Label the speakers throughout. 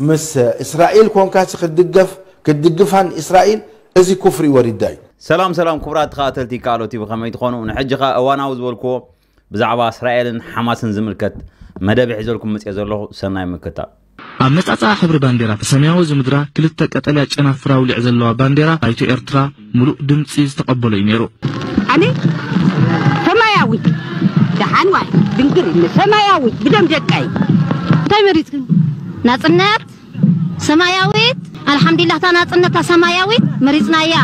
Speaker 1: مس اسرائيل كونكا كتدقف عن اسرائيل ازي كفر
Speaker 2: ورداي سلام سلام كبرات قاتلتي كالوتي بخمي تخونو نحجخ اوانا وزولكو بزعبا اسرائيل حماس زملكت مدبح زولكم مصي زلو سناي مكتا
Speaker 1: ኣብ መጻጻ ሕብሪ ባንዴራ ብሰማያዊ ዝምድራ ክልተ ቀጠልያ ጨናፍራ ኣውሊዕ ዘለዋ ባንዴራ ባይቶ ኤርትራ ሙሉእ ድምፂ ዝተቐበሎ እዩ ነይሩ ኣነ ሰማያዊ
Speaker 2: ደሓንዋይ ድንግር ሰማያዊ ብደም ደቃይ እንታይ መሪፅክን ناتنر سماياويت الحمد لله تناتنر تسماياويت مريزنايا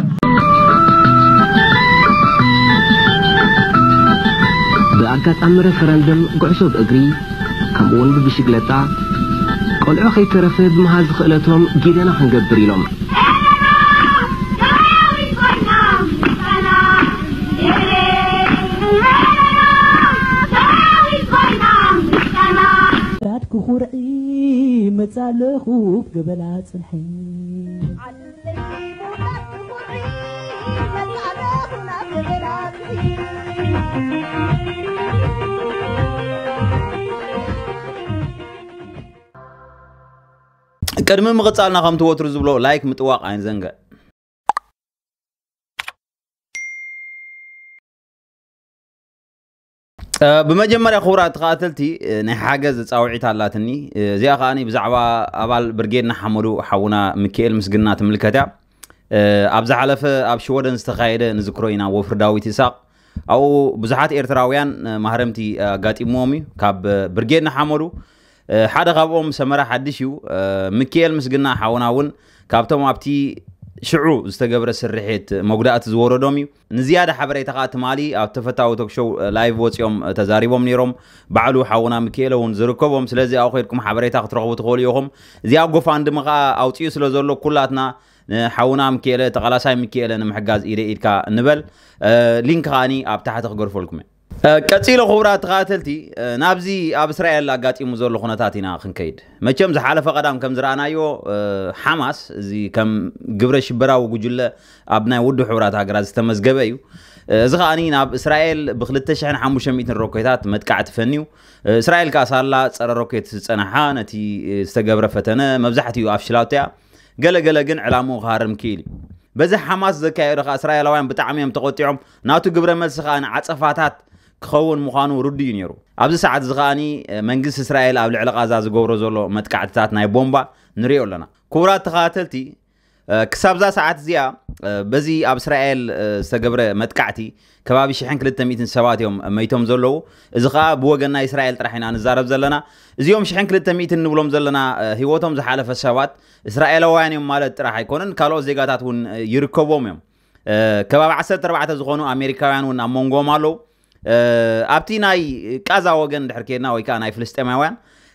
Speaker 2: بأنكات أمر فرندم قعصود أجري كمون ببشكلتا قلعو خيط رفيد مهاز خيلتهم جيدنا خنقبريلهم ክመፅ ኣለኹ ብገበላ ፅንሒ ቅድሚ ምቕፃልና ከምቲ ወትሩ ዝብሎ ላይክ ምጥዋቕ ኣይንዘንገእ بمجمرة خورات قاتلتي نحاجز تصاوعيت علاتني زي أخاني بزعبة أبال برجيد نحمدو حونا ميكيل مسجنا تملكتا أبز حلف شودن استخايدة نذكروينا وفرداوي تساق أو بزحات إيرتراويان محرمتي قاتي مومي كاب برجيد نحمدو حدا غابوم سمرة حدشيو ميكيل مسجنا حونا ون كابتم أبتي ሽዑ ዝተገብረ ስርሒት መጉዳእቲ ዝወረዶም እዩ ንዝያዳ ሓበሬታ ከዓ ትማሊ ኣብ ተፈታዊ ቶክሾው ላይቭ ወፂኦም ተዛሪቦም ነይሮም ባዕሉ ሓውና ሚክኤል እውን ዝርከቦም ስለዚ ኣብ ኮይድኩም ሓበሬታ ክትረኽቡ ትኽእሉ ኢኹም እዚ ኣብ ጎፋን ድማ ከዓ ኣውፅኡ ስለ ዘሎ ኩላትና ሓውና ሚክኤለ ተቃላሳይ ሚክኤለ ንምሕጋዝ ኢደ ኢድካ ንበል ሊንክ ከዓኒ ኣብ ታሕቲ ክገድፈልኩም እየ كثير خبرات قاتلتي نابزي أبسرائيل لقاتي مزور لخوناتاتنا خنكيد ما كم زحالة فقدام كم زرعنا يو حماس زي كم قبرش برا وجودلة أبناء ودو حبرات هاجراز تمز جبيو زغاني ناب إسرائيل بخلت تشحن حموشة ميت الروكيتات ما تكعت فنيو إسرائيل كاسار لا سر الروكيت سنة حانتي استجبر فتنا مبزحتي وافشلاتيا قلا قلا جن علامو غارم كيلي بزح حماس ذكاء رخ إسرائيل وين بتعميم تقطيعهم ناتو قبر مسخان عصفاتات ክኸውን ምዃኑ ርዱእ እዩ ነይሩ ኣብዚ ሰዓት እዚ ከዓኒ መንግስቲ እስራኤል ኣብ ልዕሊ ቃዛ ዝገብሮ ዘሎ መጥቃዕትታት ናይ ቦምባ ንሪኦ ኣለና ክቡራት ተኸታተልቲ ክሳብዛ ሰዓት እዚኣ በዚ ኣብ እስራኤል ዝተገብረ መጥቃዕቲ ከባቢ 1200 ሰባት እዮም መይቶም ዘለዉ እዚ ከዓ ብወገን ናይ እስራኤል ጥራሕ ኢና ንዛረብ ዘለና እዚኦም 1200 ንብሎም ዘለና ሂወቶም ዝሓለፈ ሰባት እስራኤላውያን እዮም ማለት ጥራሕ ኣይኮነን ካልኦት ዜጋታት እውን ይርከቦም እዮም ከባቢ 14 ዝኾኑ ኣሜሪካውያን እውን ኣብ መንጎም ኣለዉ ኣብቲ ናይ ቃዛ ወገን ድሕር ኬድና ወይ ከዓ ናይ ፍልስጠማውያን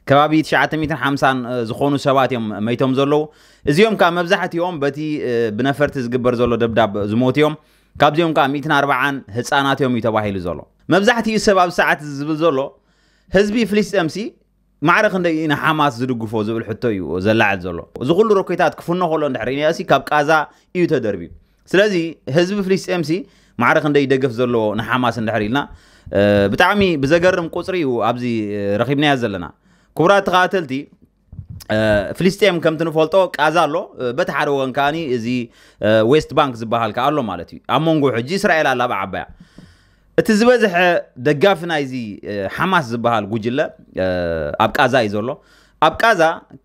Speaker 2: ከባቢ 950 ዝኾኑ ሰባት እዮም መይቶም ዘለዉ እዚኦም ከዓ መብዛሕትኦም በቲ ብነፈርቲ ዝግበር ዘሎ ደብዳብ ዝሞት እዮም ካብዚኦም ከዓ 140 ህፃናት እዮም እዩ ተባሂሉ ዘሎ መብዛሕትኡ ሰብ ኣብ ሰዓት ዝብል ዘሎ ህዝቢ ፍልስጠምሲ ማዕረ ክንደይ ኢና ሓማስ ዝድግፎ ዝብል ሕቶ እዩ ዘላዕል ዘሎ እዚ ኩሉ ረኮይታት ክፍኖ ከሎ እንድሕሪ እሲ ካብ ቃዛ እዩ ተደርቢብ ስለዚ ህዝቢ ፍልስጠምሲ ማዕረ ክንደይ ደገፍ ዘለዎ ንሓማስ እንድሕር ኢልና ብጣዕሚ ብዘገርም ቁፅሪ እዩ ኣብዚ ረኪብናያ ዘለና ክቡራት ተኸተልቲ ፍልስጥኤም ከምቲ ንፈልጦ ቃዛ ኣሎ በቲ ሓደ ወገን ከዓኒ እዚ ዌስት ባንክ ዝበሃል ከ ኣሎ ማለት እዩ ኣብ መንጎ ሕጂ እስራኤል ኣላ ብዓባያ እቲ ዝበዝሐ ደጋፊ ናይዚ ሓማስ ዝበሃል ጉጅለ ኣብ ቃዛ እዩ ዘሎ ኣብ ቃዛ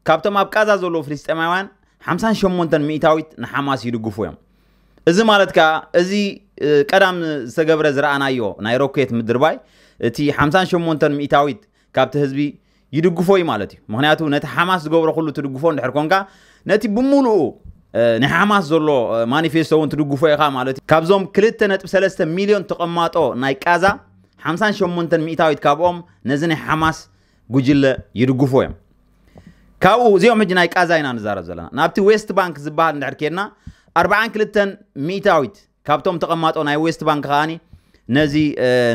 Speaker 2: ካብቶም ኣብ ቃዛ ዘለዉ ፍልስጥኤማውያን 58 ሚእታዊት ንሓማስ ይድግፉ እዮም እዚ ማለት ከዓ እዚ ቀዳም ዝተገብረ ዝረኣናዮ ናይ ሮኬት ምድርባይ እቲ 58 ሚታዊት ካብቲ ህዝቢ ይድግፎ እዩ ማለት እዩ ምክንያቱ ነቲ ሓማስ ዝገብሮ ኩሉ ትድግፎ ንድሕር ኮንካ ነቲ ብምሉኡ ናይ ሓማስ ዘሎ ማኒፌስቶ እውን ትድግፎ ኢኻ ማለት እዩ ካብዞም 2.3 ሚልዮን ተቐማጦ ናይ ቃዛ 58 ሚታዊት ካብኦም ነዚ ናይ ሓማስ ጉጅለ ይድግፎ እዮም ካብኡ እዚኦም ሕጂ ናይ ቃዛ ኢና ንዛረብ ዘለና ናብቲ ዌስት ባንክ ዝበሃል ንድሕር ኬድና 42 ሚታዊት ካብቶም ተቐማጦ ናይ ዌስት ባንክ ከዓኒ ነዚ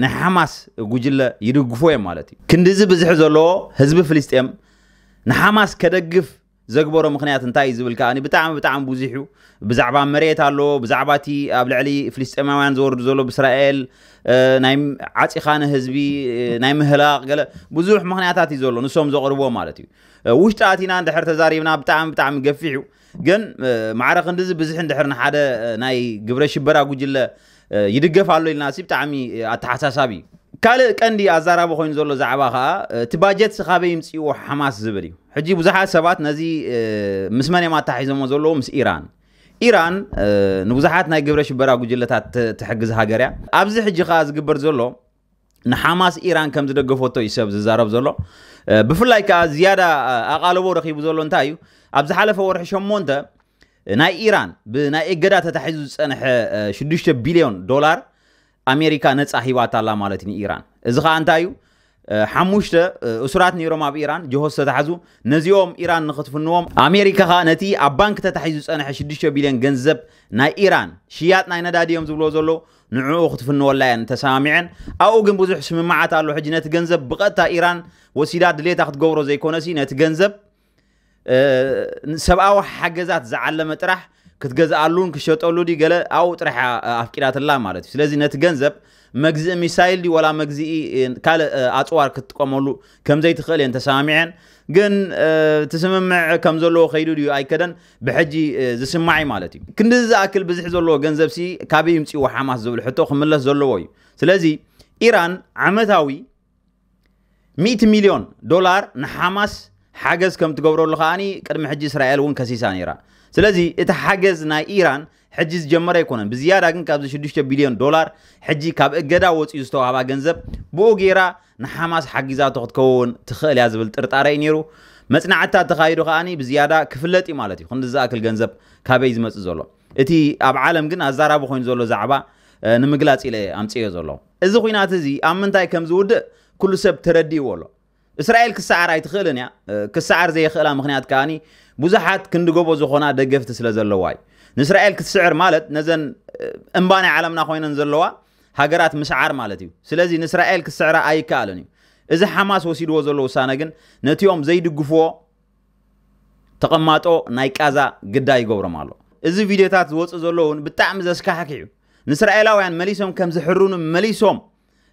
Speaker 2: ናይ ሓማስ ጉጅለ ይድግፎ እዮም ማለት እዩ ክንዲዚ ብዝሕ ዘለዎ ህዝቢ ፍልስጥኤም ንሓማስ ከደግፍ ዘግበሮ ምክንያት እንታይ እዩ ዝብል ከዓኒ ብጣዕሚ ብጣዕሚ ብዙሕ እዩ ብዛዕባ መሬት ኣሎ ብዛዕባ እቲ ኣብ ልዕሊ ፍልስጥማውያን ዝወርዱ ዘሎ ብእስራኤል ናይ ዓፂኻ ንህዝቢ ናይ ምህላቕ ገለ ብዙሕ ምክንያታት እዩ ዘሎ ንሶም ዘቕርቦ ማለት እዩ ውሽጢ ኣቲና እንድሕር ተዛሪብና ብጣዕሚ ብጣዕሚ ገፊሕ እዩ ግን ማዕረ ክንዲዚ ብዙሕ እንድሕር ንሓደ ናይ ግብረ ሽበራ ጉጅለ ይድገፍ ኣሎ ኢልና ሲ ብጣዕሚ ኣተሓሳሳቢ እዩ ካልእ ቀንዲ ኣዛራቢ ኮይኑ ዘሎ ዛዕባ ከዓ እቲ ባጀት ስኻበይ ይምፅእዎ ሓማስ ዝብል እዩ ሕጂ ብዙሓት ሰባት ነዚ ምስ መን የማ ተሓሒዞሞ ዘለዎ ምስ ኢራን ኢራን ንብዙሓት ናይ ግብረ ሽበራ ጉጅለታት ትሕግዝ ሃገር እያ ኣብዚ ሕጂ ከዓ ዝግበር ዘሎ ንሓማስ ኢራን ከም ዝደገፈቶ እዩ ሰብ ዝዛረብ ዘሎ ብፍላይ ከዓ ዝያዳ ኣቓለቦ ረኪቡ ዘሎ እንታይ እዩ ኣብ ዝሓለፈ ወርሒ ሸሞንተ ናይ ኢራን ብናይ እገዳ ተታሒዙ ዝፀንሐ 6 ቢልዮን ዶላር أمريكا نتس أحيوات الله مالتين إيران إذا خانتايو حموشت أسرات نيروم أب إيران جهوز تتحزو نزيوم إيران نخطف النوم أمريكا خانتي أبانك تتحيزو أنا حشدش بليان جنزب نا إيران شيات ناي ندا زبلو زلو نعو خطف النوم لا تسامعن أو جنب بزح سمع معت على نت جنزب بقتا إيران وسيلات ليه تاخد جورو زي كونسي نت جنزب أه سبعة حاجزات زعل مطرح ክትገዝኣሉን ክሸጠሉ ዲ ገለ ኣብኡ ጥራሕ ኣፍቂዳትላ ማለት እዩ ስለዚ ነቲ ገንዘብ መግዝኢ ሚሳይል ዲ ወላ መግዝኢ ካልእ ኣፅዋር ክትጥቀመሉ ከምዘይትኽእል እየን ተሰማሚዐን ግን እቲ ስምምዕ ከም ዘለዎ ከይዱ ድዩ ኣይከደን ብሕጂ ዝስማዕ ማለት እዩ ክንዲ ዝኣክል ብዝሕ ዘለዎ ገንዘብ ሲ ካበይ ይምፅዎ ሓማስ ዝብል ሕቶ ክምለስ ዘለዎ እዩ ስለዚ ኢራን ዓመታዊ 100 ሚልዮን ዶላር ንሓማስ حجز كم تقبروا لخاني قد محج إسرائيل ون كسيسان إيران سلازي إتا حجز نا إيران حجز جمر يكون بزيادة كن كاب شدوشة بليون دولار حجي كاب إجدا وات يستوى هبا جنزب بو غيرا نحماس حجزات تكون تخيل يا زبل ترتارين يرو مثنا حتى تخايدو خاني بزيادة كفلتي مالتي خن زاكل جنزب كابي زمس زولو إتي أب عالم جن أزارب خوين زولو زعبا نمجلات إلى أمتيه زولو إذا خوينات زي أمن تاي كم زود كل سب تردي ولو اسرائيل كسعر اي تخيلن يا كسعر زي خلا مخنيات كاني بزحات كند غوبو زخونا دغفت سلا زلواي نسرائيل كسعر مالت نزن امباني عالمنا خوين نزلوا هاجرات مسعر مالتي سلازي نسرائيل كسعر اي كالن اذا حماس وسيدو زلو سانغن نتيوم زي دغفو تقماطو ناي قازا غداي غبر مالو اذا فيديو تات زوص زلوون بتعم زسكا حكيو نسرائيل وين يعني مليسوم كم زحرون مليسوم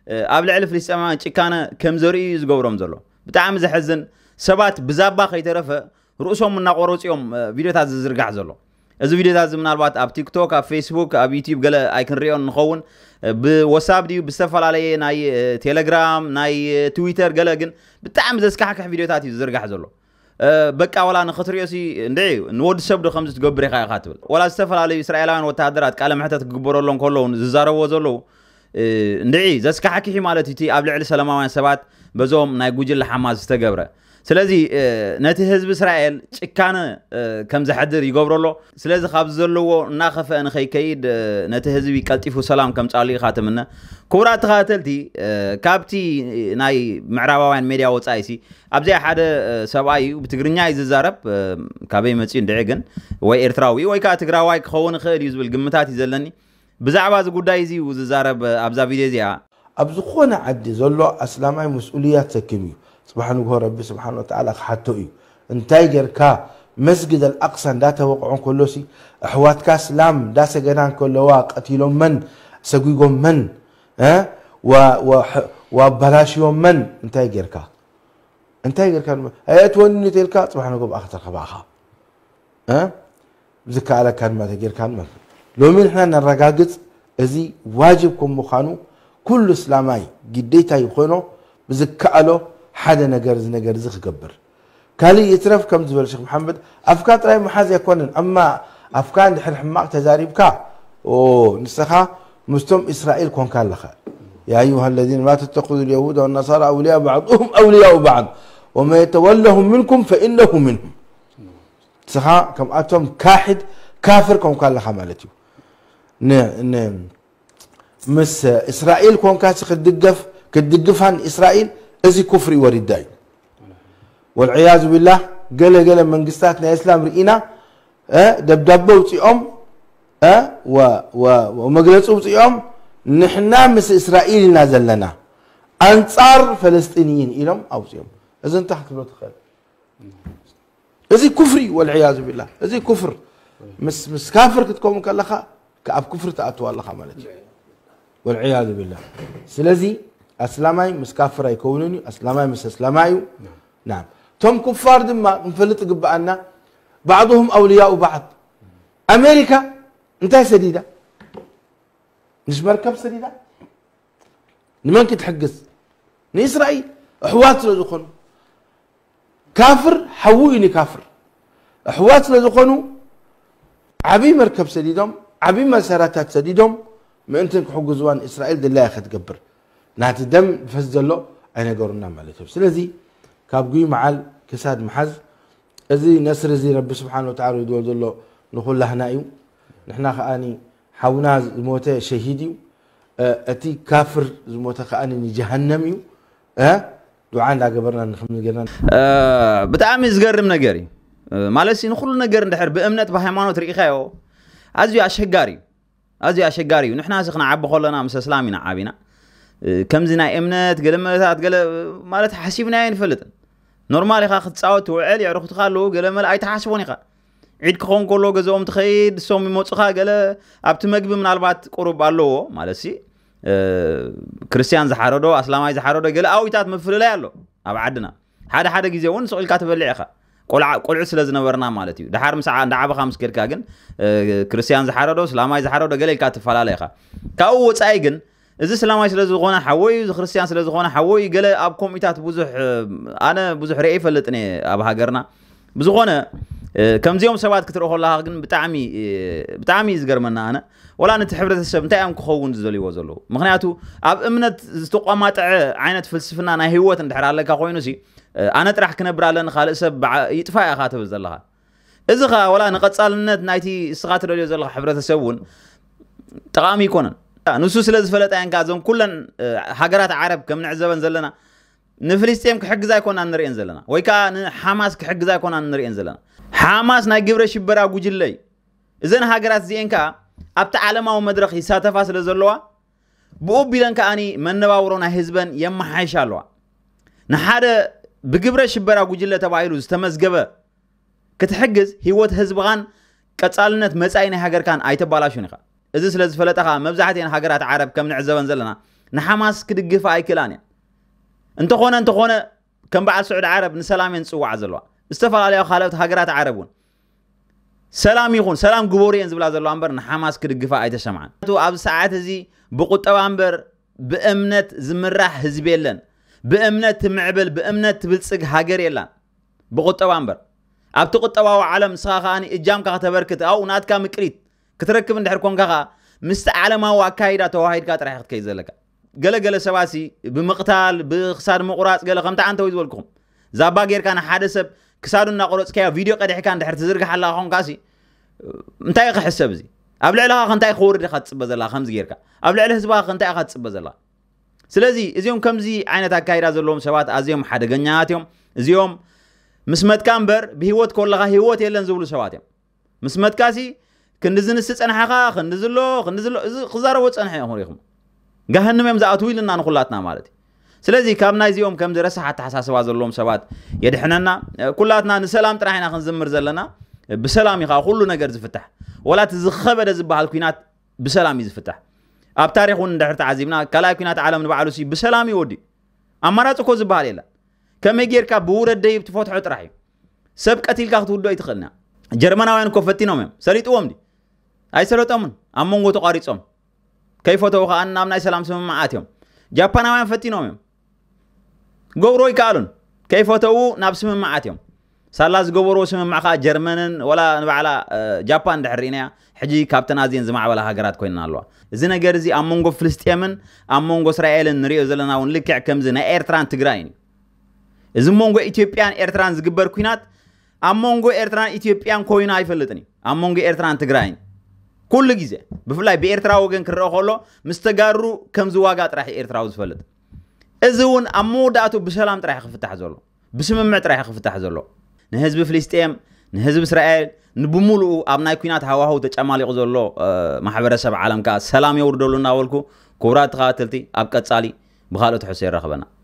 Speaker 2: أبل علف ليس أمان كان كم زوري يزغورهم زلو بتعم زحزن سبات بزابا خيترفة رؤسهم من قروص يوم فيديو تاز زرقع زلو از فيديو تاز من أربعة أب تيك توك أب فيسبوك أب يوتيوب قال أيكن ريون نخون بواتساب ديو بستفعل عليه ناي تيليجرام ناي تويتر قال لكن بتعم زسكا حك فيديو تاتي زرقع زلو بك أولا نخطر يوسي ندعي نود سبدو خمسة تقبري خاي خاتول ولا استفعل عليه إسرائيلان وتهدرات كالم حتى تقبرو لهم كلهم زارو وزلو ندعي زسك حكي مالتي تي قبل على سلام وان سبات بزوم نايجوج الحماس تجبرة سلازي نتي حزب اسرائيل كان كم زحدر يجبر له سلازي خابز له ناخف ان خيكيد نتي حزب يكلتفو سلام كم تعلي خاتمنا كورات خاتلتي كابتي ناي معرابة وان ميديا واتس اي سي ابزي حدا سواي وبتقرنيا از الزارب كابي متسين دعيقن ويرتراوي ارتراوي وي كاتقراوي كخون خير يزبل قمتاتي زلني بزعبا از قدائي زي وززارب ابزا فيديو زي
Speaker 1: ابزخونا عدي زلو اسلامي مسؤوليات تكيبي سبحان الله ربي سبحانه وتعالى خحاتو اي انتايجر كا مسجد الاقصى دا توقعون كلوسي احوات كا سلام دا سجنان كلوا قتيلو من سقيقو من ها و و وبلاشيو من انتايجر كا انتايجر كا ايتوني تلكا سبحان الله اخطر خباخا ها بذكاء على كان ما تجير كان من لو من حنا نرجعت أزي واجبكم مخانو كل سلامي جديتا يخونو بزكالو حدا نجرز نجرز خكبر كالي يترف كم زبر الشيخ محمد أفكار راي محاز يكون أما أفكار دحر حماق تجاربك أو نسخة مستم إسرائيل كون كان لخا يا أيها الذين ما تتخذوا اليهود والنصارى أولياء بعضهم أولياء بعض وما يتولهم منكم فإنه منهم سخا كم أتم كاحد كافر كون كان لخا مالتي ن مس اسرائيل كون كونكا كتدقف عن اسرائيل ازي كفري يوريداي والعياذ بالله قال قال منقستات اسلام رئينا أه، دبدبه أه و و ومجلصه ام نحنا مس اسرائيل نازل لنا انصار فلسطينيين الهم اوصيهم اذا انت بلوت خير ازي نعم. كفري والعياذ بالله ازي كفر مس مس كافر كتكون كلخا كأب كفر تأتوا الله خمالتي والعياذ بالله سلازي أسلامي مسكافر يكونني أسلامي مس أسلامي نعم توم كفار دما نفلت قبعنا بعضهم أولياء بعض أمريكا انتهى سديدة مش مركب سديدة نمان ني اسرائيل أحوات لدخن كافر حويني كافر أحوات لدخنو عبي مركب سديدهم ዓብዪ መሰረታት ሰዲዶም ምእንቲ ክሕግዝዋን እስራኤል ድላያ ክትገብር ናቲ ደም ዝፈስ ዘሎ ኣይነገሩና ማለት እዮም ስለዚ ካብ ጉይ መዓል ክሳድ መሓዝ እዚ ነስሪ እዚ ረቢ ስብሓን ወተዓላ ይድዎ ዘሎ ንኩላህና እዩ ንሕና ከዓኒ ሓውና ዝሞተ ሸሂድ እዩ እቲ ካፍር ዝሞተ ከዓኒ ንጀሃነም እዩ
Speaker 2: ዱዓ እንዳገበርና ንክምንገርና ብጣዕሚ ዝገርም ነገር እዩ ማለት ንኩሉ ነገር እንድሕር ብእምነት ብሃይማኖት ርኢኻዮ ازي اشهقاري ازي اشهقاري ونحنا سخنا عب خلنا مس اسلامينا عابينا كم زنا امنت قال امنتات قال مالت يعني يعني أي ينفلت نورمالي خا ختصاوت وعل يعرف تخالو قال مال اي تحاسبوني خا عيد كون كولو غزوم تخيد سومي موصخا قال ابت مغب من البات قرب الله مالسي أه كريستيان زحاردو اسلاماي زحاردو قال اويتات مفلله يالو ابعدنا حدا حدا غزي ون سؤال كاتب لي خا قلع قلع سلزنا ورنا مالتيو ده حرم ساعة ده عبا خمس كيركا جن كريستيان زحاردو سلاماي زحاردو قليل كاتفالا ليخا كاوو تسايقن إذا سلاماي سلزو غونا حووي إذا خريستيان سلزو غونا حووي قلع أب كوميتات بوزح أنا بوزح رئي فلتني أبا هاقرنا بزغونا كم زيوم سواد كتر أخو الله أغن بتعمي بتعمي إزقر منا أنا ولا نتحبرت السبب نتايا أم كخوون زولي وزولو مغنياتو أب إمنت زتوقع ما تعي عينة فلسفنا أنا هيوة تندحرال لك أخوينو سي ኣነ ጥራሕ ክነብር ኣለኒ ካልእ ሰብ ይጥፋ ኢኻ ትብል ዘለኻ እዚ ኸ ወላ ንቐፃልነት ናይቲ እስኻ ትደልዮ ዘለካ ሕብረተሰብ እውን ጠቃሚ ይኮነን ንሱ ስለ ዝፈለጣየንካ እዞም ኩለን ሃገራት ዓረብ ከም ንዕዘበን ዘለና ንፍልስጥኤም ክሕግዛ ይኮና ንሪአን ዘለና ወይ ከዓ ንሓማስ ክሕግዛ ይኮና ንሪአን ዘለና ሓማስ ናይ ግብረ ሽበራ ጉጅለ እዩ እዘን ሃገራት እዚአን ከዓ ኣብቲ ዓለማዊ መድረክ ይሳተፋ ስለ ዘለዋ ብኡ ቢለን ከዓኒ መነባብሮ ናይ ህዝበን የመሓይሽ ኣለዋ ንሓደ بقبرة شبرا قجلة تبعيلو زتمزقبة كتحجز هيوت هزبغان كتسالنت مساين هاجر كان ايت بالاشون خا اذا سلاز فلتخا مبزحتين هاجرات عرب كم نعزبن زلنا نحماس اي ايكلان انت خونا انت خونا كم بعد سعود عرب نسلامين صوع زلوا استفعل خالفت هاجرات عربون سلام يخون سلام قبوري انزبلا زلوا امبر نحماس كدقفا ايتشمعن اب ساعات هزي بقطوا امبر بامنت زمرح هزبيلن ብእምነት ትምዕብል ብእምነት ትብልፅግ ሃገር የላን ብቁጠባ እምበር ኣብቲ ቁጠባዊ ዓለም ንስኻ ከዓኒ እጃምካ ክተበርክት ኣብኡ ናትካ ምቅሪት ክትረክብ እንድሕር ኮንካ ከዓ ምስቲ ዓለማዊ ኣካይዳ ተዋሂድካ ጥራሕ ክትከይድ ዘለካ ገለገለ ሰባሲ ብምቕታል ብክሳድ ምቑራፅ ገለ ከምታ ዓንተ ወይ ዝበልክኹም ዛባ ጌርካ ንሓደ ሰብ ክሳዱ እናቆረፅካዮ ቪድዮ ቀዲሕካ እንድሕር ትዝርግሕ ኣለካ ኮንካሲ እንታይ ክሕሰብ እዚ ኣብ ልዕልኻ ከንታይ ክወርድ ኢኻ ትፅበ ዘለካ ከምዚ ጌርካ ኣብ ልዕሊ ህዝባኻ ከንታይ ኢኻ ትፅበ ዘለካ سلازي ازيوم كمزي عينتا كايرا زلوم سوات ازيوم حدا غنياتيوم ازيوم مسمت كامبر بهوت كولغا هوت يلن زولو سوات مسمت كاسي كندزن السيس انا حقا خندزلو خندزلو ازي وطس انا حيهم ريخم غهنم يمزا اتويل انا نخلاتنا مالتي سلازي كامنا ازيوم كمزي رسا حتى حساسوا سوات يدحننا كلاتنا نسلام تراحينا خنزمر زلنا بسلامي خا كلنا غير زفتح ولا تزخبر زبال كينات بسلامي زفتح ኣብ ታሪክ እውን እንድሕር ተዓዚብና ካልኣይ ኩናት ዓለም ንባዕሉ ሲ ብሰላም ይወዲ ኣማራፂ እኮ ዝበሃል የላ ከመይ ጌርካ ብውረድ ደይብ ትፈትሖ ጥራሕ እዩ ሰብ ቀቲልካ ክትውድኦ ይትኽእልና ጀርመናውያን እኮ ፈቲኖም እዮም ሰሊጥዎም ዲ ኣይሰለጦምን ኣብ መንጎ ተቋሪፆም ከይፈተው ከዓ ናብ ናይ ሰላም ስምምዓት እዮም ጃፓናውያን ፈቲኖም እዮም ገብሮ ይከኣሉን ከይፈተው ናብ ስምምዓት እዮም ሳላ ዝገበሮ ስምማዕ ከዓ ጀርመንን ወላ ንባዕላ ጃፓን ድሕር ኢና ሕጂ ካብተን ኣዝየን ዝማዕበላ ሃገራት ኮይና ኣለዋ እዚ ነገር እዚ ኣብ መንጎ ፍልስጥምን ኣብ መንጎ እስራኤልን ንሪኦ ዘለና እውን ልክዕ ከምዚ ናይ ኤርትራን ትግራይን እዩ እዚ መንጎ ኢትዮጵያን ኤርትራን ዝግበር ኩናት ኣብ መንጎ ኤርትራን ኢትዮጵያን ኮይኑ ኣይፈልጥን እዩ ኣብ መንጎ ኤርትራን ትግራይን ኩሉ ግዜ ብፍላይ ብኤርትራ ወገን ክረአ ከሎ ምስተጋሩ ከምዚ ዋጋ ጥራሕ ኤርትራዊ ዝፈልጥ እዚ እውን ኣብ መወዳእቱ ብሰላም ጥራሕ ክፍታሕ ዘሎ ብስምምዕ ጥራሕ ክፍታሕ ዘሎ نهزب فلسطين نهزب إسرائيل نبمولو أبناء كينات هواهو تجمالي غزر الله محبرة سب عالم كاس سلام يوردولو ناولكو كورات قاتلتي أبكت سالي بخالو تحسير رخبنا